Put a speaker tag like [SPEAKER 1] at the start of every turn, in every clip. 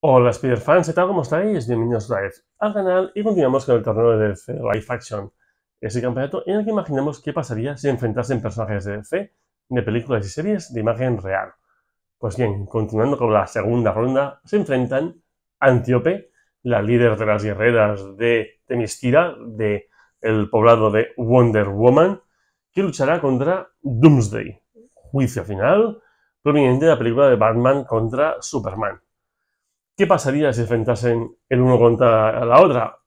[SPEAKER 1] Hola Spider-Fans, ¿qué tal? ¿Cómo estáis? Bienvenidos otra vez al canal y continuamos con el torneo de DC Life Action. ese campeonato en el que imaginamos qué pasaría si enfrentasen personajes de DC, de películas y series de imagen real. Pues bien, continuando con la segunda ronda, se enfrentan Antíope, la líder de las guerreras de Temistira, de poblado de Wonder Woman, que luchará contra Doomsday, juicio final, proveniente de la película de Batman contra Superman. ¿Qué pasaría si enfrentasen el uno contra la otra?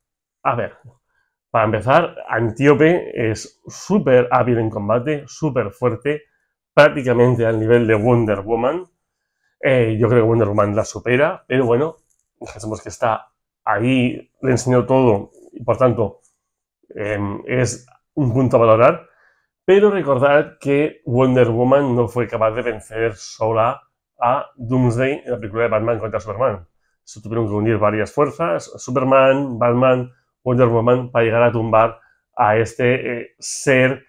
[SPEAKER 1] A ver, para empezar, Antíope es súper hábil en combate, súper fuerte, prácticamente al nivel de Wonder Woman. Eh, yo creo que Wonder Woman la supera, pero bueno, dejemos que está ahí, le enseñó todo, y por tanto, em, es un punto a valorar. Pero recordad que Wonder Woman no fue capaz de vencer sola a Doomsday en la película de Batman contra Superman tuvieron que unir varias fuerzas, Superman, Batman, Wonder Woman, para llegar a tumbar a este eh, ser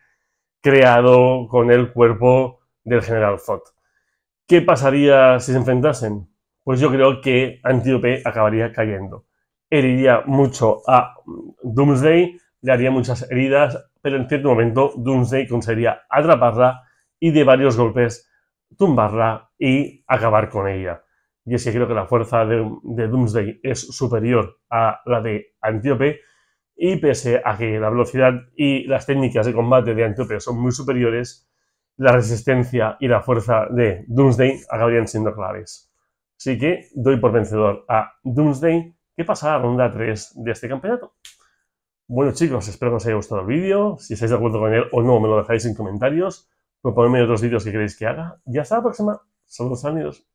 [SPEAKER 1] creado con el cuerpo del general Zod. ¿Qué pasaría si se enfrentasen? Pues yo creo que Antíope acabaría cayendo. Heriría mucho a mm, Doomsday, le haría muchas heridas, pero en cierto momento Doomsday conseguiría atraparla y de varios golpes tumbarla y acabar con ella y es que creo que la fuerza de, Doomsday es superior a la de Antíope, y pese a que la velocidad y las técnicas de combate de Antíope son muy superiores, la resistencia y la fuerza de Doomsday acabarían siendo claves. Así que doy por vencedor a Doomsday, que pasará a la ronda 3 de este campeonato. Bueno chicos, espero que os haya gustado el vídeo. Si estáis de acuerdo con él o no, me lo dejáis en comentarios. Proponedme otros vídeos que queréis que haga. Y hasta la próxima. Saludos amigos.